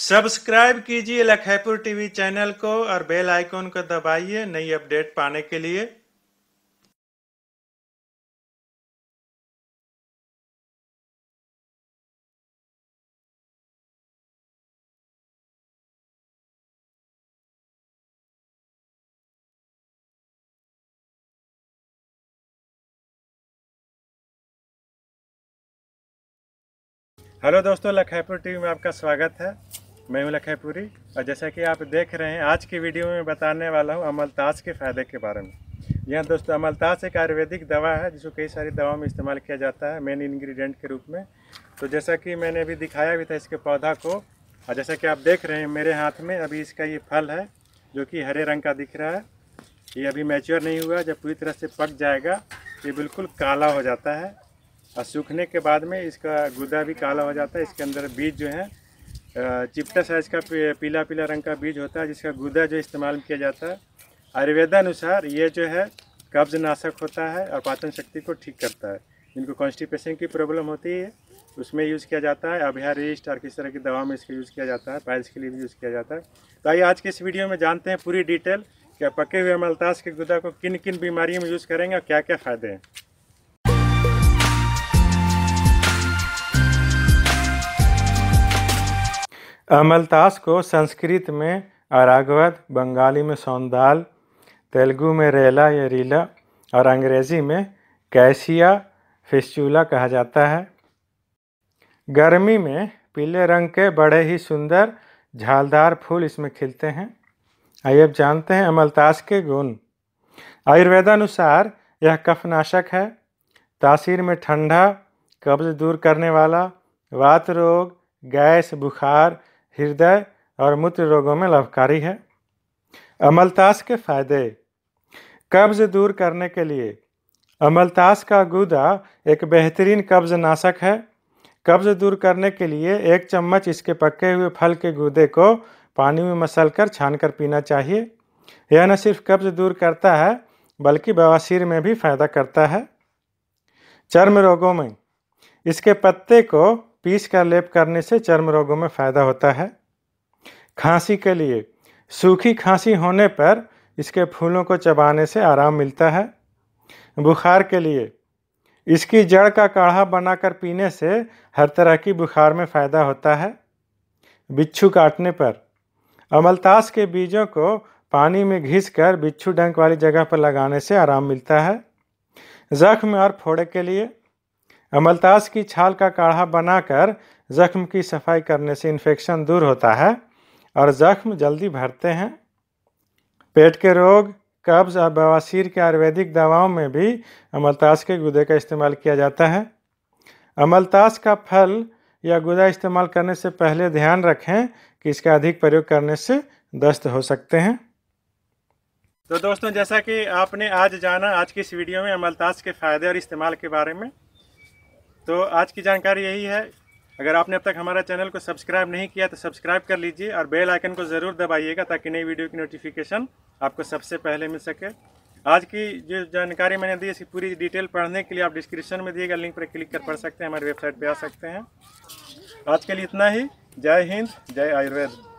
subscribe कीजिए लखेपुर TV channel को और बेल आइकॉन को दबाइए नई अपडेट पाने के लिए हेलो दोस्तों लखीपुर टीवी में आपका स्वागत है मैं हूँ लखेपुरी और जैसा कि आप देख रहे हैं आज की वीडियो में बताने वाला हूँ अमलताज के फ़ायदे के बारे में यह दोस्तों अमलताज एक आयुर्वेदिक दवा है जिसको कई सारी दवाओं में इस्तेमाल किया जाता है मेन इंग्रेडिएंट के रूप में तो जैसा कि मैंने अभी दिखाया भी था इसके पौधा को और जैसा कि आप देख रहे हैं मेरे हाथ में अभी इसका ये फल है जो कि हरे रंग का दिख रहा है ये अभी मैच्योर नहीं हुआ जब पूरी तरह से पक जाएगा ये बिल्कुल काला हो जाता है और सूखने के बाद में इसका गुदा भी काला हो जाता है इसके अंदर बीज जो है चिपटा साइज का पीला पीला रंग का बीज होता है जिसका गुदा जो इस्तेमाल किया जाता है आयुर्वेदानुसार ये जो है कब्ज नाशक होता है और पाचन शक्ति को ठीक करता है जिनको कॉन्स्टिपेशन की प्रॉब्लम होती है उसमें यूज़ किया जाता है अभ्यारिस्ट और किस तरह की दवा में इसका यूज़ किया जाता है पाइल्स के लिए भी यूज़ किया जाता है तो आइए आज के इस वीडियो में जानते हैं पूरी डिटेल कि पके हुए मलताज़ के गुदा को किन किन बीमारियों में यूज़ करेंगे और क्या क्या फ़ायदे हैं अमलतास को संस्कृत में अरागवत बंगाली में सौंदाल तेलुगु में रेला या रीला और अंग्रेज़ी में कैसिया फिस्चूला कहा जाता है गर्मी में पीले रंग के बड़े ही सुंदर झालदार फूल इसमें खिलते हैं आइए अब जानते हैं अमलतास के गुण आयुर्वेदानुसार यह कफनाशक है तासीर में ठंडा कब्ज दूर करने वाला वात रोग गैस बुखार हृदय और मूत्र रोगों में लाभकारी है अमलतास के फायदे कब्ज दूर करने के लिए अमलतास का गूदा एक बेहतरीन कब्ज नाशक है कब्ज दूर करने के लिए एक चम्मच इसके पके हुए फल के गूदे को पानी में मसलकर छानकर पीना चाहिए यह न सिर्फ कब्ज दूर करता है बल्कि बवासीर में भी फायदा करता है चर्म रोगों में इसके पत्ते को पीस का लेप करने से चर्म रोगों में फ़ायदा होता है खांसी के लिए सूखी खांसी होने पर इसके फूलों को चबाने से आराम मिलता है बुखार के लिए इसकी जड़ का काढ़ा बनाकर पीने से हर तरह की बुखार में फ़ायदा होता है बिच्छू काटने पर अमलतास के बीजों को पानी में घिस कर बिच्छू डंक वाली जगह पर लगाने से आराम मिलता है जख्म और फोड़े के लिए अमलतास की छाल का काढ़ा बनाकर जख्म की सफाई करने से इन्फेक्शन दूर होता है और जख्म जल्दी भरते हैं पेट के रोग कब्ज़ और बवासीर के आयुर्वेदिक दवाओं में भी अमलतास के गुदे का इस्तेमाल किया जाता है अमलतास का फल या गुदा इस्तेमाल करने से पहले ध्यान रखें कि इसका अधिक प्रयोग करने से दस्त हो सकते हैं तो दोस्तों जैसा कि आपने आज जाना आज की इस वीडियो में अमलतास के फ़ायदे और इस्तेमाल के बारे में तो आज की जानकारी यही है अगर आपने अब तक हमारा चैनल को सब्सक्राइब नहीं किया तो सब्सक्राइब कर लीजिए और बेल आइकन को ज़रूर दबाइएगा ताकि नई वीडियो की नोटिफिकेशन आपको सबसे पहले मिल सके आज की जो जानकारी मैंने दी इसकी पूरी डिटेल पढ़ने के लिए आप डिस्क्रिप्शन में दिए गए लिंक पर क्लिक कर पढ़ सकते हैं हमारी वेबसाइट पर आ सकते हैं आज के लिए इतना ही जय हिंद जय आयुर्वेद